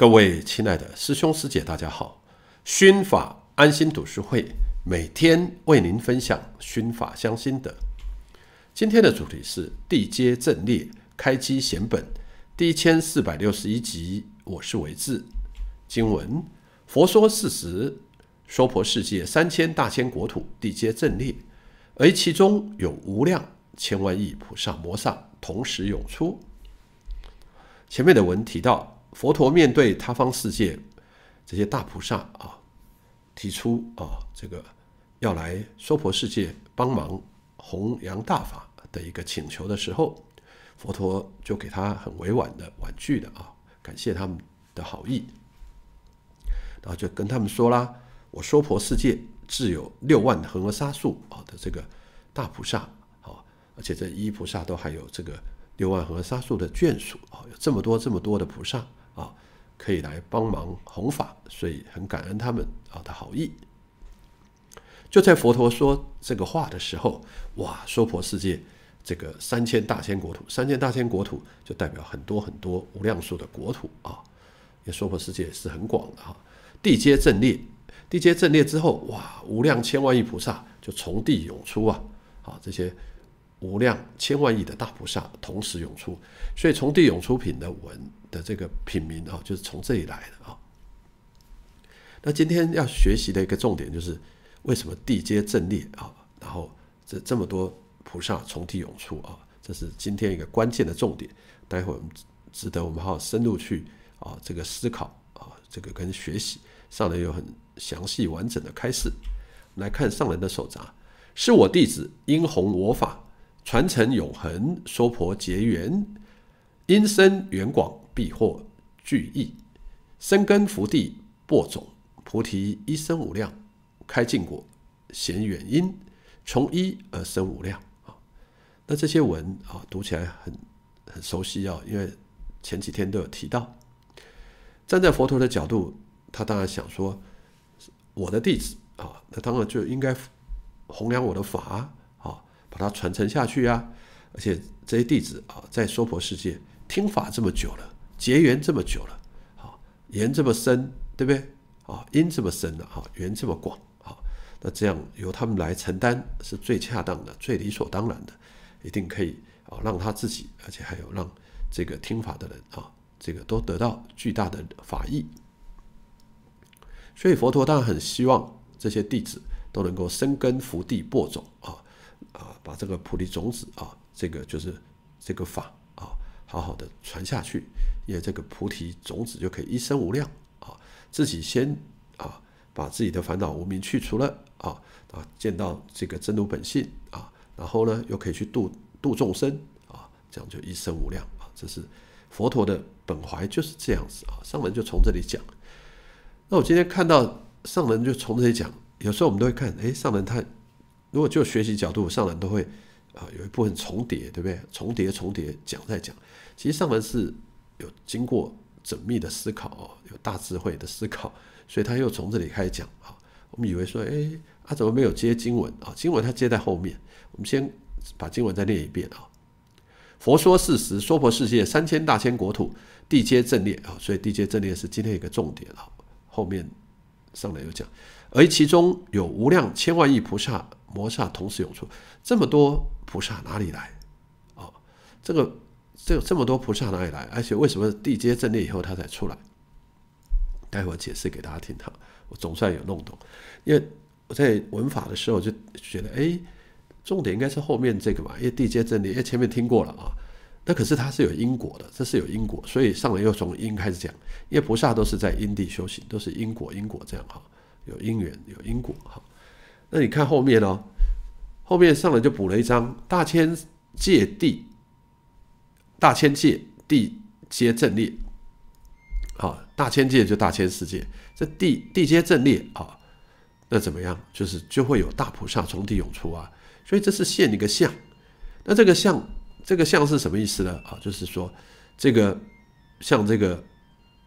各位亲爱的师兄师姐，大家好！熏法安心读书会每天为您分享熏法相心得。今天的主题是地阶阵列，开机显本，第一千四百六十一集。我是维志。经文：佛说四十娑婆世界三千大千国土地阶阵列，而其中有无量千万亿菩萨摩萨同时涌出。前面的文提到。佛陀面对他方世界这些大菩萨啊，提出啊这个要来娑婆世界帮忙弘扬大法的一个请求的时候，佛陀就给他很委婉的婉拒的啊，感谢他们的好意，然后就跟他们说啦：我娑婆世界自有六万恒河沙数啊的这个大菩萨啊，而且这一菩萨都还有这个六万恒沙数的眷属啊，有这么多这么多的菩萨。啊，可以来帮忙弘法，所以很感恩他们啊的好意。就在佛陀说这个话的时候，哇，娑婆世界这个三千大千国土，三千大千国土就代表很多很多无量数的国土啊，也娑婆世界是很广的哈。地阶阵列，地阶阵列之后，哇，无量千万亿菩萨就从地涌出啊，啊，这些。无量千万亿的大菩萨同时涌出，所以从地涌出品的文的这个品名啊，就是从这里来的啊。那今天要学习的一个重点就是为什么地阶正列啊，然后这这么多菩萨从地涌出啊，这是今天一个关键的重点。待会我们值得我们好好深入去啊，这个思考啊，这个跟学习上人有很详细完整的开示。来看上人的手札，是我弟子殷弘我法。传承永恒，娑婆结缘，因生缘广，必获聚益，生根福地，播种菩提，一生无量，开净果，显远因，从一而生无量啊！那这些文啊，读起来很很熟悉啊，因为前几天都有提到。站在佛陀的角度，他当然想说，我的弟子啊，那当然就应该弘扬我的法。把它传承下去啊！而且这些弟子啊，在娑婆世界听法这么久了，结缘这么久了，啊，缘这么深，对不对？啊，因这么深了，哈缘这么广，啊，那这样由他们来承担是最恰当的，最理所当然的，一定可以啊让他自己，而且还有让这个听法的人啊，这个都得到巨大的法益。所以佛陀当然很希望这些弟子都能够生根伏地播种啊。啊，把这个菩提种子啊，这个就是这个法啊，好好的传下去，因为这个菩提种子就可以一生无量啊。自己先啊，把自己的烦恼无明去除了啊啊，见到这个真如本性啊，然后呢，又可以去度度众生啊，这样就一生无量啊。这是佛陀的本怀就是这样子啊。上文就从这里讲，那我今天看到上文就从这里讲，有时候我们都会看，哎，上文他。如果就学习角度上呢，都会啊有一部分重叠，对不对？重叠重叠讲再讲，其实上文是有经过缜密的思考有大智慧的思考，所以他又从这里开始讲啊。我们以为说，哎，他怎么没有接经文啊？经文他接在后面，我们先把经文再念一遍啊。佛说事实，娑婆世界三千大千国土地阶正列啊，所以地阶正列是今天一个重点啊，后面。上来有讲，而其中有无量千万亿菩萨摩萨同时涌出，这么多菩萨哪里来？啊，这个这这么多菩萨哪里来？而且为什么地阶正列以后他才出来？待会儿解释给大家听哈，我总算有弄懂。因为我在文法的时候就觉得，哎，重点应该是后面这个嘛，因为地阶正因哎，前面听过了啊。那可是它是有因果的，这是有因果，所以上来又从因开始讲，因为菩萨都是在因地修行，都是因果，因果这样哈，有因缘，有因果哈。那你看后面哦，后面上来就补了一张大千界地，大千界地阶阵列，好，大千界就大千世界，这地地阶阵列啊，那怎么样？就是就会有大菩萨从地涌出啊，所以这是现一个相，那这个相。这个像是什么意思呢？啊，就是说，这个像这个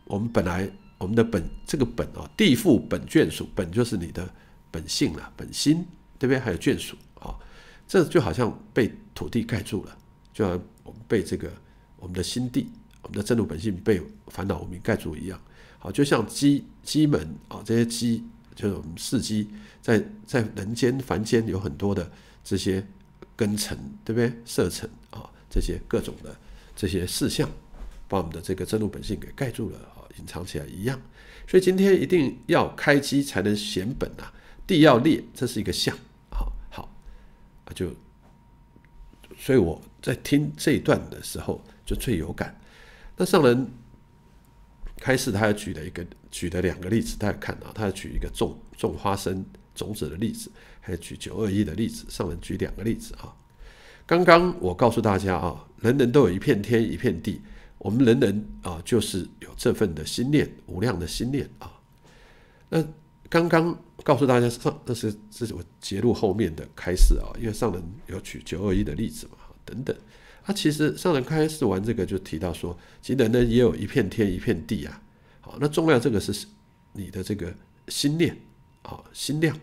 我们本来我们的本这个本啊，地覆本眷属本就是你的本性了，本心对不对？还有眷属啊，这就好像被土地盖住了，就像我们被这个我们的心地、我们的真如本性被烦恼无名盖住一样。好，就像鸡鸡门啊，这些鸡就是我们世鸡在在人间凡间有很多的这些根尘对不对？色尘。这些各种的这些事项，把我们的这个真如本性给盖住了啊，隐藏起来一样。所以今天一定要开机才能显本呐。地要裂，这是一个相。好好，就所以我在听这一段的时候就最有感。那上人开示他要举的一个举的两个例子，大家看啊，他要举一个种种花生种子的例子，还举九二一的例子，上人举两个例子啊。刚刚我告诉大家啊，人人都有一片天一片地，我们人人啊，就是有这份的心念，无量的心念啊。那刚刚告诉大家上，那是这是我揭露后面的开示啊，因为上人有取九二一的例子嘛，等等。他其实上人开始玩这个就提到说，其实呢也有一片天一片地啊。好，那重量这个是你的这个心念啊，心量、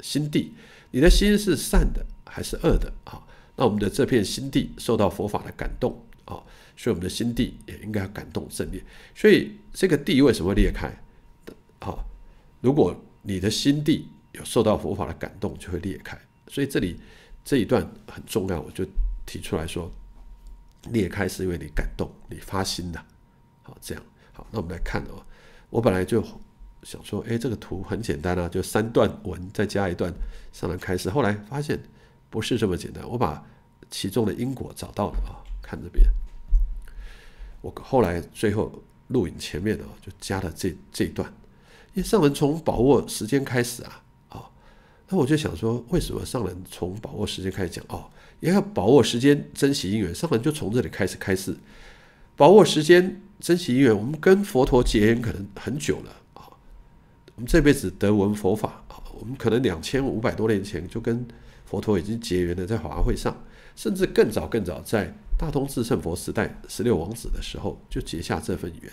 心地，你的心是善的还是恶的啊？那我们的这片心地受到佛法的感动啊，所以我们的心地也应该感动圣念，所以这个地为什么会裂开？好，如果你的心地有受到佛法的感动，就会裂开。所以这里这一段很重要，我就提出来说，裂开是因为你感动，你发心的。好，这样好，那我们来看哦。我本来就想说，哎，这个图很简单啊，就三段文再加一段上来开始。后来发现。不是这么简单，我把其中的因果找到了啊！看这边，我后来最后录影前面呢，就加了这这一段。因为上人从把握时间开始啊，啊，那我就想说，为什么上人从把握时间开始讲？哦，因为把握时间珍惜因缘，上人就从这里开始开始把握时间珍惜因缘。我们跟佛陀结缘可能很久了啊，我们这辈子得闻佛法，啊，我们可能两千五百多年前就跟。佛陀已经结缘了，在法会上，甚至更早更早，在大通智圣佛时代十六王子的时候就结下这份缘。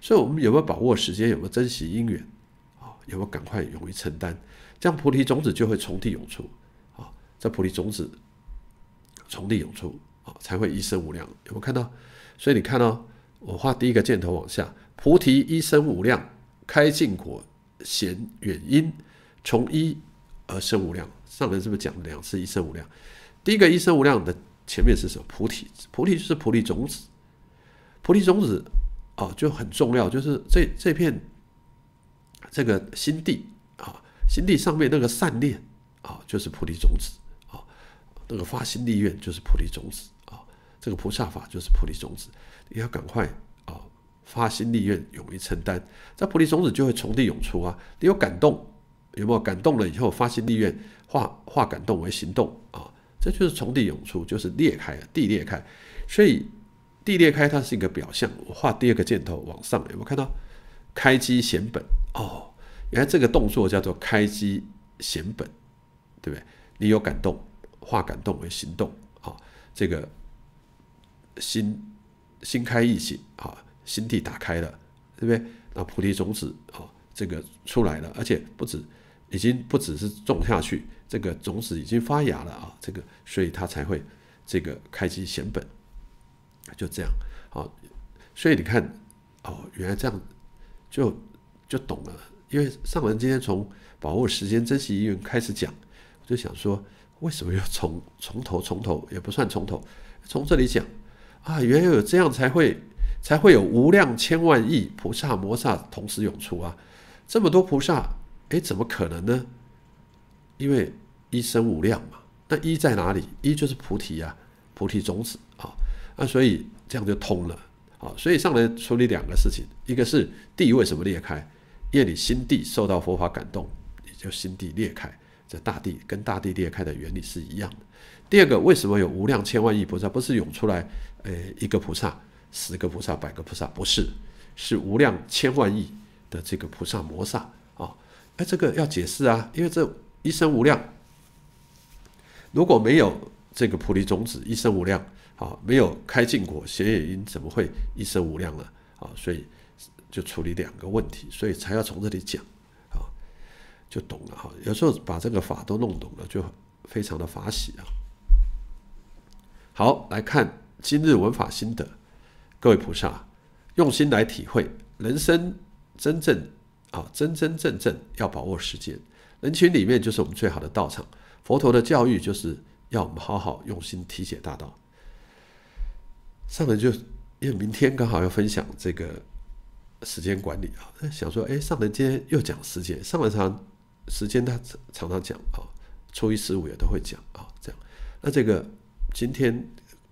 所以，我们有没有把握时间？有没有珍惜因缘？啊，有没有赶快勇于承担？这样菩提种子就会从地涌出。啊，在菩提种子从地涌出，啊，才会一生无量。有没有看到？所以你看哦，我画第一个箭头往下，菩提一生无量，开净果，显远因，从一而生无量。上文是不是讲两次一生无量？第一个一生无量的前面是什么？菩提，菩提就是菩提种子。菩提种子啊，就很重要，就是这这片这个心地啊，心地上面那个善念啊，就是菩提种子啊。那个发心立愿就是菩提种子啊。这个菩萨法就是菩提种子，你要赶快啊，发心立愿勇于承担，这菩提种子就会从地涌出啊。你有感动。有没有感动了以后发心立愿，化化感动为行动啊？这就是从地涌出，就是裂开了，地裂开。所以地裂开它是一个表象。我画第二个箭头往上，有没有看到开机显本？哦，原来这个动作叫做开机显本，对不对？你有感动，化感动为行动，啊，这个心心开意醒啊，心地打开了，对不对？那菩提种子，啊。这个出来了，而且不止，已经不只是种下去，这个种子已经发芽了啊！这个，所以它才会这个开机显本，就这样。啊，所以你看，哦，原来这样就就懂了。因为上文今天从把握时间、珍惜因缘开始讲，我就想说，为什么要从从头从头也不算从头，从这里讲啊？原来有这样才会才会有无量千万亿菩萨摩萨同时涌出啊！这么多菩萨，哎，怎么可能呢？因为一生无量嘛。那一在哪里？一就是菩提啊，菩提种子啊。那所以这样就通了啊。所以上来处理两个事情：一个是地为什么裂开？夜你心地受到佛法感动，就心地裂开。这大地跟大地裂开的原理是一样的。第二个，为什么有无量千万亿菩萨？不是涌出来，呃，一个菩萨、十个菩萨、百个菩萨，不是，是无量千万亿。的这个菩萨摩萨啊，哎，这个要解释啊，因为这一生无量，如果没有这个菩提种子，一生无量啊，没有开净果显眼因，怎么会一生无量呢？啊，所以就处理两个问题，所以才要从这里讲啊，就懂了哈。有时候把这个法都弄懂了，就非常的法喜啊。好，来看今日文法心得，各位菩萨用心来体会人生。真正啊，真真正正要把握时间，人群里面就是我们最好的道场。佛陀的教育就是要我们好好用心体解大道。上人就因为明天刚好要分享这个时间管理啊，想说哎，上人今天又讲时间，上人常时间他常常讲啊，初一十五也都会讲啊，这样。那这个今天。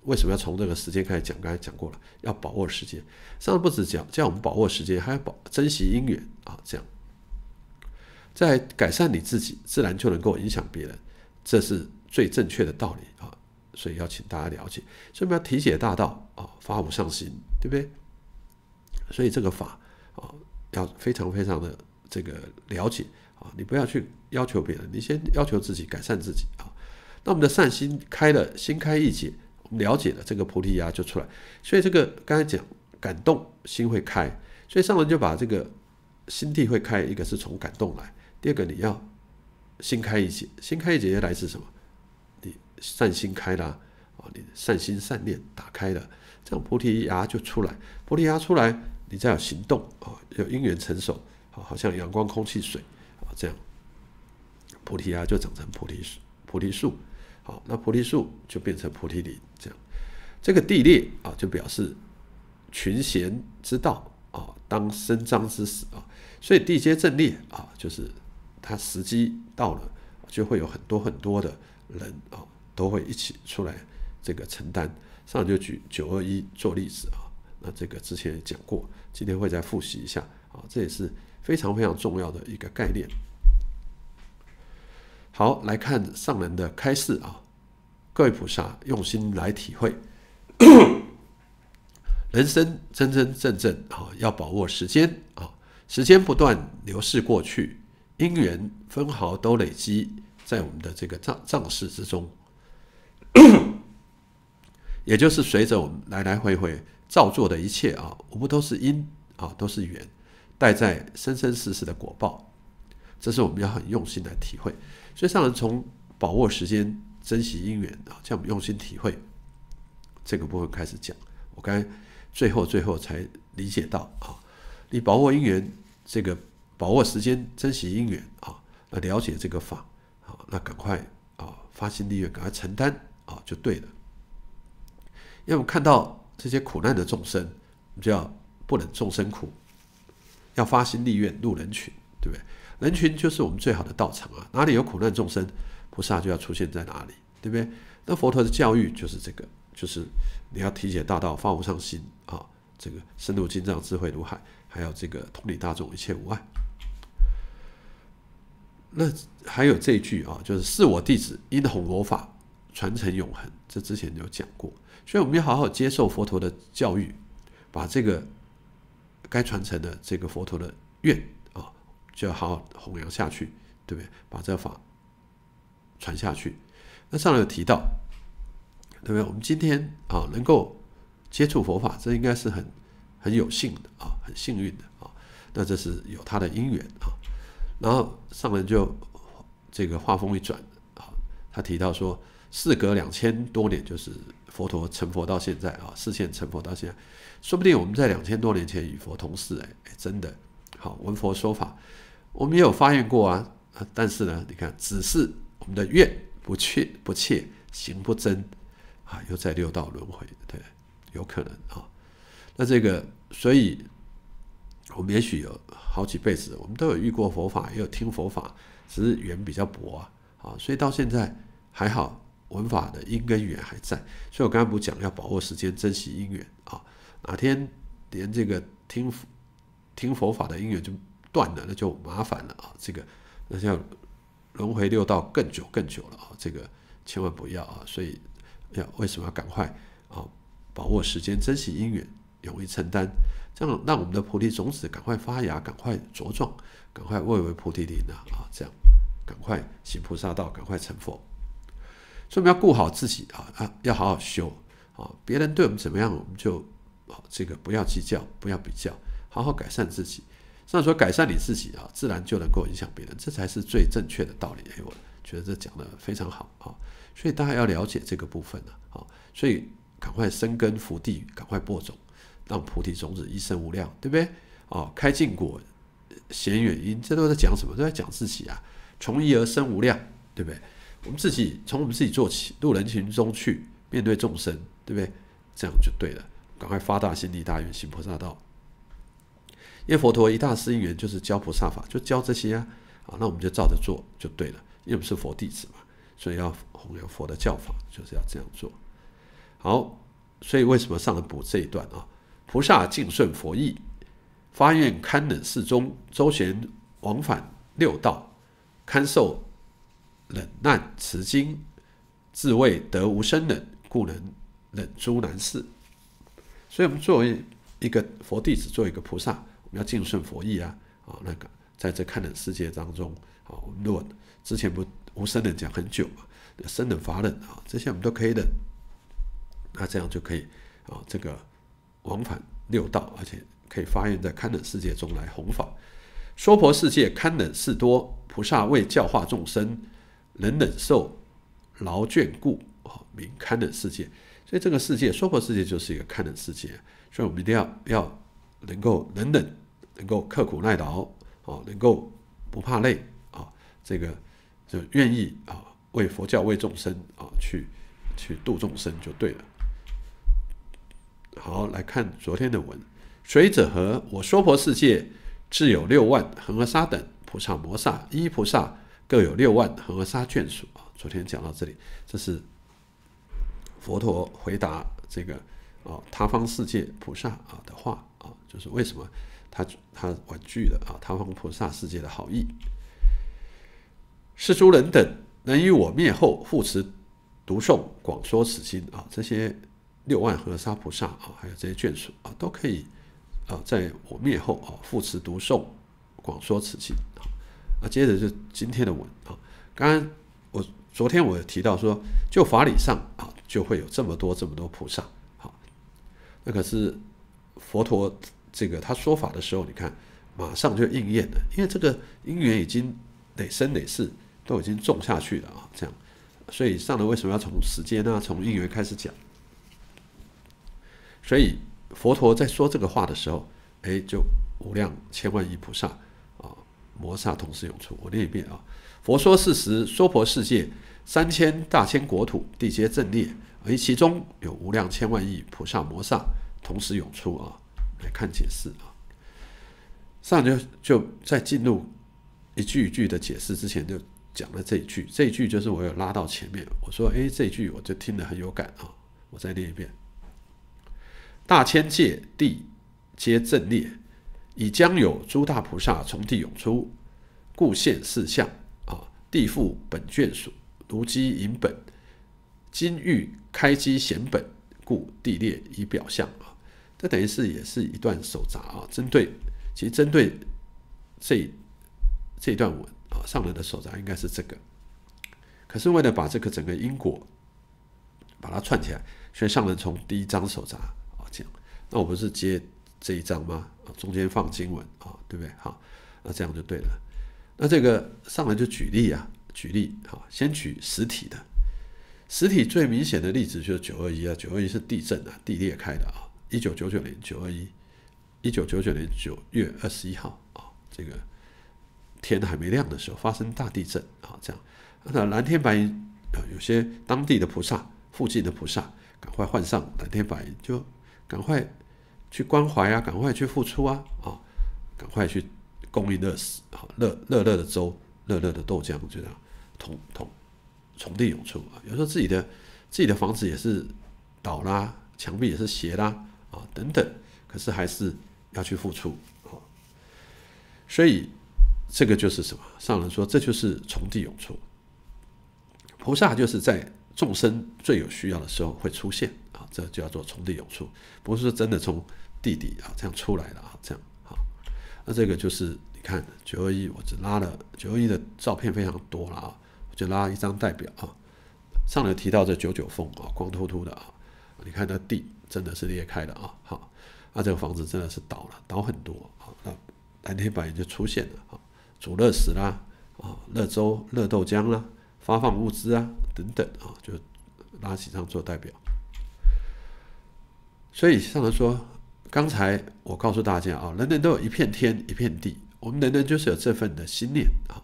为什么要从这个时间开始讲？刚才讲过了，要把握时间。上次不止讲，叫我们把握时间，还要保珍惜姻缘啊，这样，在改善你自己，自然就能够影响别人，这是最正确的道理啊！所以要请大家了解，所以我们要体解大道啊，发无上心，对不对？所以这个法啊，要非常非常的这个了解啊！你不要去要求别人，你先要求自己，改善自己啊！那我们的善心开了，心开一节。了解了，这个菩提芽就出来，所以这个刚才讲感动心会开，所以上文就把这个心地会开，一个是从感动来，第二个你要心开一节，心开一节来自什么？你善心开啦，啊，你善心善念打开了，这样菩提芽就出来，菩提芽出来，你再有行动啊，有因缘成熟，啊，好像阳光、空气、水啊，这样菩提芽就长成菩提树，菩提树。好，那菩提树就变成菩提林这样，这个地裂啊，就表示群贤之道啊，当伸张之时啊，所以地阶阵列啊，就是它时机到了，就会有很多很多的人啊，都会一起出来这个承担。上就举九二一做例子啊，那这个之前也讲过，今天会再复习一下啊，这也是非常非常重要的一个概念。好，来看上人的开示啊！各位菩萨，用心来体会，人生真真正正啊，要把握时间啊！时间不断流逝过去，因缘分毫都累积在我们的这个账账事之中，也就是随着我们来来回回造作的一切啊，我们都是因啊，都是缘，带在生生世世的果报，这是我们要很用心来体会。所以，上人从把握时间、珍惜因缘啊，这样用心体会这个部分开始讲。我刚最后最后才理解到啊，你把握因缘，这个把握时间、珍惜因缘啊，那了解这个法啊，那赶快啊发心利愿，赶快承担啊，就对了。要么看到这些苦难的众生，就要不忍众生苦，要发心利愿入人群，对不对？人群就是我们最好的道场啊！哪里有苦难众生，菩萨就要出现在哪里，对不对？那佛陀的教育就是这个，就是你要体解大道，放无上心啊！这个深入经藏，智慧如海，还有这个通理大众，一切无碍。那还有这一句啊，就是“是我弟子，因弘佛法，传承永恒。”这之前有讲过，所以我们要好好接受佛陀的教育，把这个该传承的这个佛陀的愿。就要好好弘扬下去，对不对？把这个法传下去。那上人有提到，对不对？我们今天啊，能够接触佛法，这应该是很很有幸的啊，很幸运的啊。那这是有他的因缘啊。然后上人就这个话锋一转啊，他提到说，事隔两千多年，就是佛陀成佛到现在啊，视现成佛到现在，说不定我们在两千多年前与佛同世，哎哎，真的好闻佛说法。我们也有发现过啊，但是呢，你看，只是我们的愿不切不切，行不真，啊，又在六道轮回，对，有可能啊。那这个，所以，我们也许有好几辈子，我们都有遇过佛法，也有听佛法，只是缘比较薄啊，啊，所以到现在还好，文法的因跟缘还在。所以我刚才不讲要把握时间，珍惜因缘啊，哪天连这个听听佛法的因缘就。断了，那就麻烦了啊！这个，那要轮回六道更久更久了啊！这个千万不要啊！所以要为什么要赶快啊？把握时间，珍惜姻缘，勇于承担，这样让我们的菩提种子赶快发芽，赶快茁壮，赶快为为菩提林呐啊！这样赶快行菩萨道，赶快成佛。所以我们要顾好自己啊啊！要好好修啊！别人对我们怎么样，我们就这个不要计较，不要比较，好好改善自己。那说改善你自己啊，自然就能够影响别人，这才是最正确的道理。哎，我觉得这讲的非常好啊，所以大家要了解这个部分啊，所以赶快生根福地，赶快播种，让菩提种子一生无量，对不对？啊，开净果，显远因，这都在讲什么？都在讲自己啊，从一而生无量，对不对？我们自己从我们自己做起，入人群中去面对众生，对不对？这样就对了，赶快发大心、地大愿、行菩萨道。因为佛陀一大师因缘就是教菩萨法，就教这些啊，啊，那我们就照着做就对了。因我不是佛弟子嘛，所以要弘扬佛的教法，就是要这样做。好，所以为什么上人补这一段啊？菩萨敬顺佛意，发愿堪忍世中周旋往返六道，堪受冷难，持经自谓得无生忍，故能忍诸难事。所以我们作为一个佛弟子，做一个菩萨。要敬顺佛意啊啊！那个，在这堪忍世界当中啊，我们之前不无生忍讲很久嘛，生忍、法忍啊，这些我们都可以忍。那这样就可以啊，这个往返六道，而且可以发愿在堪忍世界中来弘法。娑婆世界堪忍事多，菩萨为教化众生，能忍受劳眷顾啊，名堪忍世界。所以这个世界，娑婆世界就是一个堪忍世界，所以我们一定要要能够忍忍。能够刻苦耐劳啊，能够不怕累啊，这个就愿意啊，为佛教为众生啊，去去度众生就对了。好，来看昨天的文。水者何？我说佛世界自有六万恒河沙等菩萨摩萨，一菩萨各有六万恒河沙眷属啊。昨天讲到这里，这是佛陀回答这个啊他方世界菩萨啊的话啊，就是为什么？他他婉拒了啊，他方菩萨世界的好意。是诸人等，能于我灭后复持读诵广说此经啊，这些六万和沙菩萨啊，还有这些眷属啊，都可以啊，在我灭后啊，复持读诵广说此经啊。那接着就今天的文啊，刚刚我昨天我提到说，就法理上啊，就会有这么多这么多菩萨好，那可是佛陀。这个他说法的时候，你看，马上就应验了，因为这个因缘已经哪生哪世都已经种下去了啊。这样，所以上来为什么要从时间啊，从因缘开始讲？所以佛陀在说这个话的时候，哎，就无量千万亿菩萨啊，魔萨同时涌出。我念一遍啊：佛说事实，娑婆世界三千大千国土地皆震裂，而其中有无量千万亿菩萨魔萨同时涌出啊。来看解释啊。上就就在进入一句一句的解释之前，就讲了这一句。这一句就是我有拉到前面，我说，哎，这一句我就听得很有感啊。我再念一遍：大千界地皆正列，以将有诸大菩萨从地涌出，故现四相啊。地覆本眷属，如机引本，金玉开机显本，故地裂以表象啊。等于是也是一段手札啊，针对其实针对这这一段文啊，上人的手札应该是这个。可是为了把这个整个因果把它串起来，所以上人从第一章手札啊，这样，那我不是接这一章吗？啊，中间放经文啊，对不对？好，那这样就对了。那这个上来就举例啊，举例啊，先举实体的，实体最明显的例子就是九二一啊，九二一是地震啊，地裂开的啊。一九九九年九二一，一九九九年九月二十一号啊，这个天还没亮的时候发生大地震啊，这样那蓝天白云啊，有些当地的菩萨、附近的菩萨，赶快换上蓝天白云，就赶快去关怀啊，赶快去付出啊，啊，赶快去供应热食，好热热热的粥、热热的豆浆，就这样桶桶从地涌出啊，有时候自己的自己的房子也是倒啦，墙壁也是斜啦。啊，等等，可是还是要去付出啊，所以这个就是什么？上人说，这就是从地涌出。菩萨就是在众生最有需要的时候会出现啊，这就叫做从地涌出，不是说真的从地底啊这样出来的啊，这样啊。那这个就是你看九二一，我只拉了九二一的照片非常多了啊，我就拉一张代表啊。上来提到这九九峰啊，光秃秃的啊，你看那地。真的是裂开了啊！好，那这个房子真的是倒了，倒很多啊。那蓝天云就出现了啊，煮热食啦啊，热粥、热豆浆啦，发放物资啊等等啊，就拉起上做代表。所以，上来说，刚才我告诉大家啊，人人都有一片天，一片地，我们人人就是有这份的心念啊。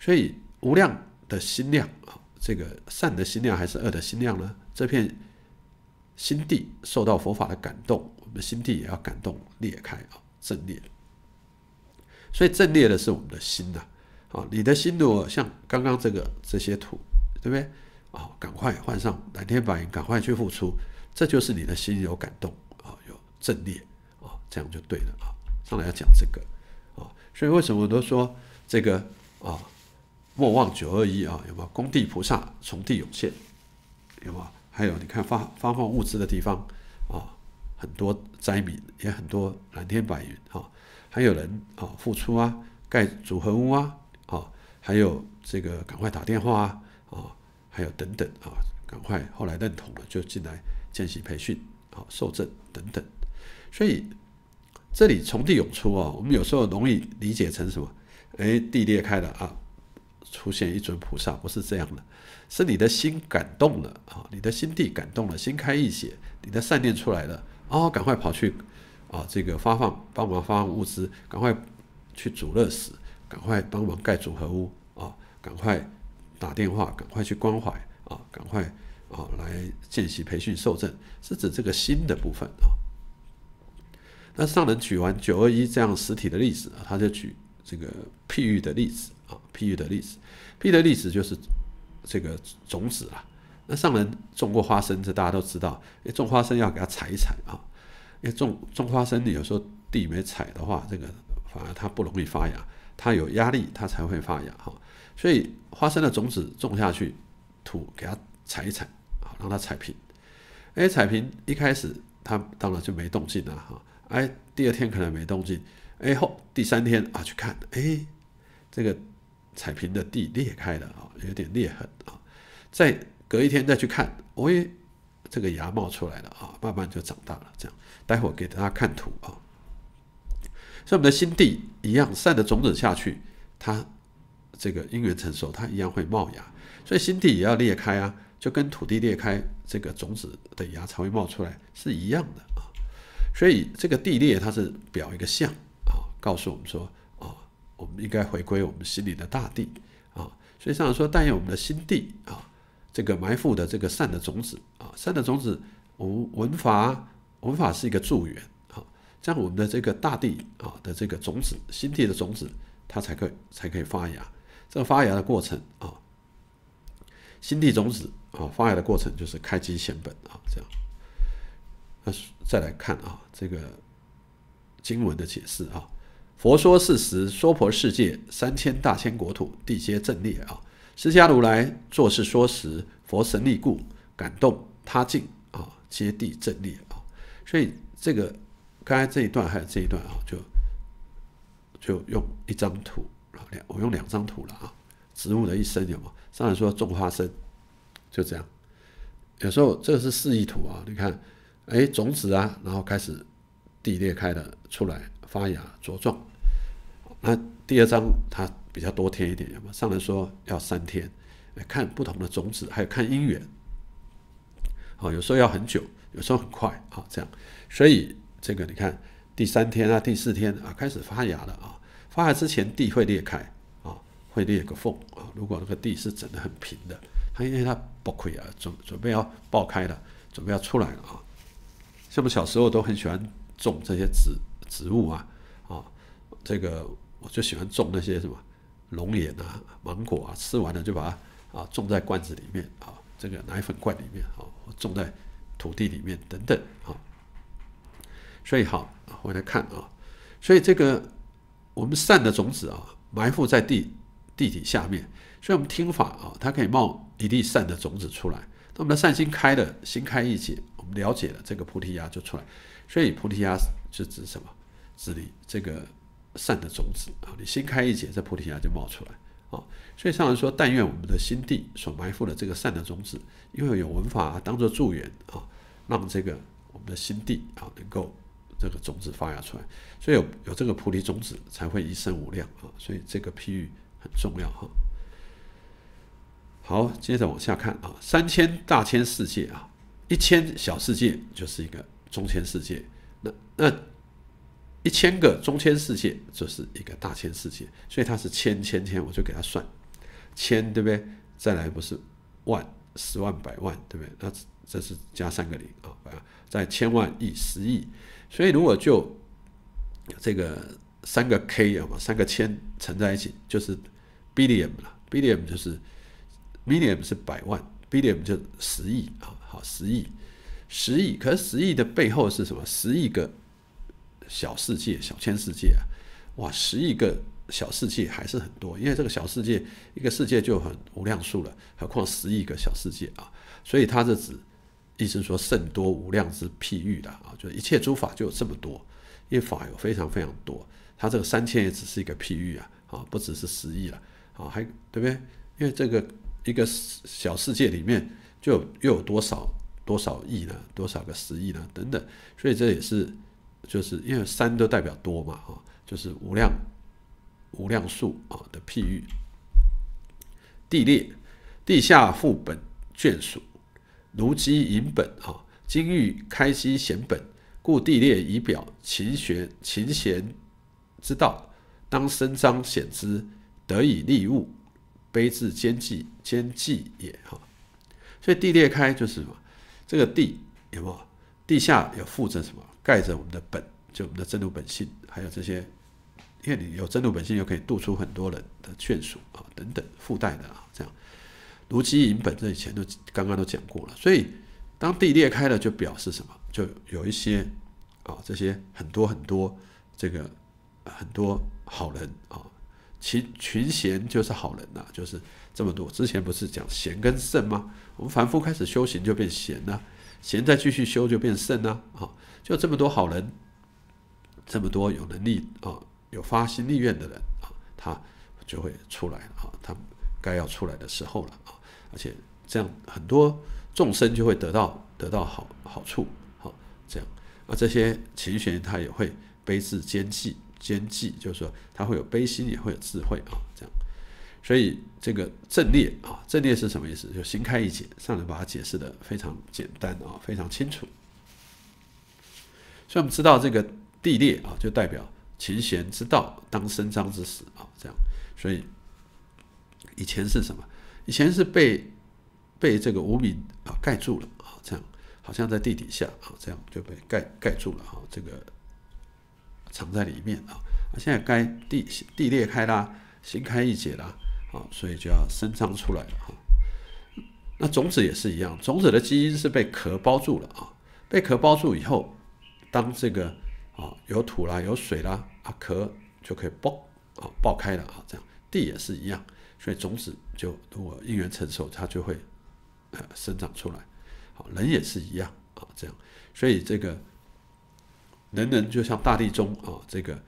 所以，无量的心量啊，这个善的心量还是恶的心量呢？这片。心地受到佛法的感动，我们心地也要感动裂开啊，震裂。所以震裂的是我们的心呐，啊，你的心如果像刚刚这个这些土，对不对？啊，赶快换上蓝天白云，赶快去付出，这就是你的心有感动啊，有震裂啊，这样就对了啊。上来要讲这个啊，所以为什么都说这个啊，莫忘九二一啊，有没有？工地菩萨从地涌现，有没有？还有，你看发发放物资的地方啊，很多灾民也很多，蓝天白云啊，还有人啊，付出啊，盖组合屋啊，啊，还有这个赶快打电话啊，啊，还有等等啊，赶快，后来认同了就进来见习培训，啊，受证等等，所以这里从地涌出啊，我们有时候容易理解成什么？哎，地裂开了啊。出现一尊菩萨不是这样的，是你的心感动了啊，你的心地感动了，心开一些，你的善念出来了哦，赶快跑去啊，这个发放帮忙发放物资，赶快去煮热食，赶快帮忙盖组合屋啊，赶快打电话，赶快去关怀啊，赶快啊来见习培训受证，是指这个心的部分啊。那上人举完九二一这样实体的例子啊，他就举这个譬喻的例子。啊，譬喻的例子，譬喻的例子就是这个种子啊。那上人种过花生，这大家都知道。哎，种花生要给它踩一踩啊。因为种种花生，你有时候地没踩的话，这个反而它不容易发芽。它有压力，它才会发芽哈。所以花生的种子种下去，土给它踩一踩，好让它踩平。哎，踩平一开始它当然就没动静了哈。哎，第二天可能没动静。哎，后第三天啊去看，哎，这个。彩屏的地裂开了啊，有点裂痕啊。再隔一天再去看，耶，这个芽冒出来了啊，慢慢就长大了。这样，待会给大家看图啊。像我们的新地一样，善的种子下去，它这个因缘成熟，它一样会冒芽。所以新地也要裂开啊，就跟土地裂开，这个种子的芽才会冒出来是一样的啊。所以这个地裂它是表一个象啊，告诉我们说。我们应该回归我们心灵的大地啊，所以上说，但愿我们的心地啊，这个埋伏的这个善的种子啊，善的种子，我们文法文法是一个助缘啊，这样我们的这个大地啊的这个种子，心地的种子，它才可才可以发芽，这个发芽的过程啊，心地种子啊发芽的过程就是开机显本啊，这样，那再来看啊这个经文的解释啊。佛说四时娑婆世界三千大千国土地皆正列啊！释迦如来坐事说时，佛神力故感动他境啊，接地正列啊！所以这个刚才这一段还有这一段啊，就就用一张图啊，两我用两张图了啊。植物的一生有吗？上来说种花生，就这样。有时候这个是示意图啊，你看，哎，种子啊，然后开始地裂开了，出来发芽茁壮。那第二章它比较多添一点，上来说要三天，看不同的种子，还有看因缘，好，有时候要很久，有时候很快啊，这样。所以这个你看，第三天啊，第四天啊，开始发芽了啊。发芽之前地会裂开啊，会裂个缝啊。如果那个地是整的很平的，它因为它崩溃啊，准准备要爆开了，准备要出来了啊。像我们小时候都很喜欢种这些植植物啊，啊，这个。我就喜欢种那些什么龙眼啊、芒果啊，吃完了就把它啊种在罐子里面啊，这个奶粉罐里面啊，种在土地里面等等啊。所以好，我们来看啊，所以这个我们善的种子啊埋伏在地地底下面，所以我们听法啊，它可以冒一粒善的种子出来。那我们的善心开的，新开一解，我们了解了这个菩提芽就出来。所以菩提芽是指什么？指的这个。善的种子啊，你新开一节，这菩提芽就冒出来啊，所以上来说，但愿我们的心地所埋伏的这个善的种子，因为有文法当做助缘啊，让这个我们的心地啊，能够这个种子发芽出来，所以有有这个菩提种子，才会一生无量啊，所以这个譬喻很重要哈。好，接着往下看啊，三千大千世界啊，一千小世界就是一个中千世界，那那。一千个中千世界就是一个大千世界，所以它是千千千，我就给它算千，对不对？再来不是万、十万、百万，对不对？那这是加三个零啊啊，在千万亿、十亿，所以如果就这个三个 K 啊嘛，三个千乘在一起就是 billion 了 b i l l i o n 就是 million 是百万，billion 就十亿啊，好，十亿，十亿，可是十亿的背后是什么？十亿个。小世界、小千世界啊，哇，十亿个小世界还是很多，因为这个小世界一个世界就很无量数了，何况十亿个小世界啊，所以他这指，意思说甚多无量是譬喻的啊，就是一切诸法就有这么多，因为法有非常非常多，他这个三千也只是一个譬喻啊，啊，不只是十亿了，啊，还对不对？因为这个一个小世界里面就又有多少多少亿呢？多少个十亿呢？等等，所以这也是。就是因为三都代表多嘛，啊，就是无量无量数啊的譬喻。地裂，地下副本眷属，如机饮本啊，金玉开基显本，故地裂以表琴玄琴弦之道，当伸张显之，得以利物，卑自兼济兼济也哈。所以地裂开就是什么？这个地有没有地下有附着什么？盖着我们的本，就我们的真如本性，还有这些，因为你有真如本性，又可以度出很多人的眷属啊，等等附带的啊，这样。如基银本这以前都刚刚都讲过了，所以当地裂开了，就表示什么？就有一些啊，这些很多很多这个很多好人啊，群群贤就是好人呐，就是这么多。之前不是讲贤跟圣吗？我们凡夫开始修行就变贤了，贤再继续修就变圣呢、啊。就这么多好人，这么多有能力啊，有发心利愿的人啊，他就会出来啊，他该要出来的时候了啊。而且这样，很多众生就会得到得到好好处，好这样啊。这些琴弦他也会悲智兼济，兼济就是说他会有悲心，也会有智慧啊，这样。所以这个阵列啊，阵列是什么意思？就新开一节，上人把它解释的非常简单啊，非常清楚。所以我们知道这个地裂啊，就代表琴弦之道当伸张之时啊，这样。所以以前是什么？以前是被被这个无名啊盖住了啊，这样好像在地底下啊，这样就被盖盖住了啊，这个藏在里面啊。现在该地地裂开啦，新开一解啦，啊，所以就要伸张出来了啊。那种子也是一样，种子的基因是被壳包住了啊，被壳包住以后。当这个啊有土啦有水啦啊壳就可以爆啊爆开了啊这样地也是一样，所以种子就我因缘成熟它就会呃生长出来，好人也是一样啊这样，所以这个人人就像大地中啊这个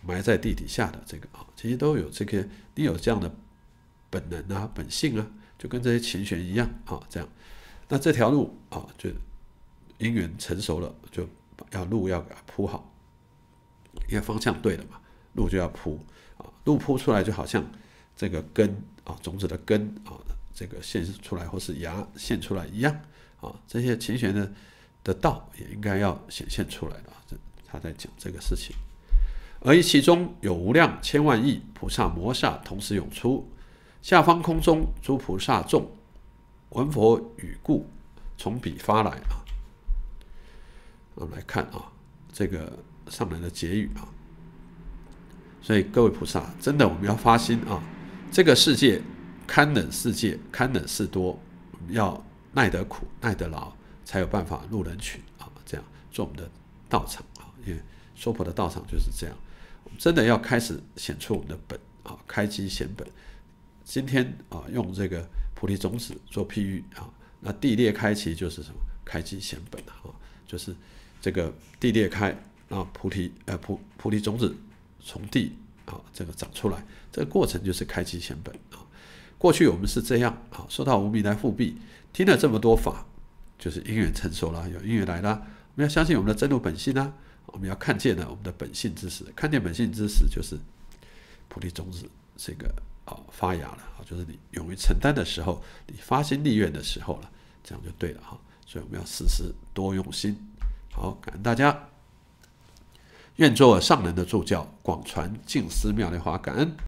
埋在地底下的这个啊其实都有这个你有这样的本能啊本性啊，就跟这些琴弦一样啊这样，那这条路啊就因缘成熟了就。要路要给它铺好，因为方向对了嘛，路就要铺啊。路铺出来就好像这个根啊，种子的根啊，这个现出来或是芽现出来一样啊。这些琴弦的的道也应该要显现出来的啊。这他在讲这个事情，而一其中有无量千万亿菩萨摩萨同时涌出，下方空中诸菩萨众闻佛语故，从彼发来啊。我们来看啊，这个上来的结语啊，所以各位菩萨，真的我们要发心啊，这个世界堪忍世界，堪忍事多，要耐得苦，耐得劳，才有办法入人群啊，这样做我们的道场啊，因为娑婆的道场就是这样，真的要开始显出我们的本啊，开机显本，今天啊，用这个菩提种子做譬喻啊，那地裂开启就是什么？开机显本啊，就是。这个地裂开，啊，菩提，呃，菩菩提种子从地啊，这个长出来，这个过程就是开启前本啊。过去我们是这样，啊，说到无名来复辟，听了这么多法，就是因缘成熟了，有因缘来了，我们要相信我们的真如本性呢，我们要看见呢我们的本性知识，看见本性知识就是菩提种子这个啊发芽了啊，就是你勇于承担的时候，你发心立愿的时候了，这样就对了哈。所以我们要时时多用心。好，感恩大家。愿做上人的助教，广传净思妙莲华，感恩。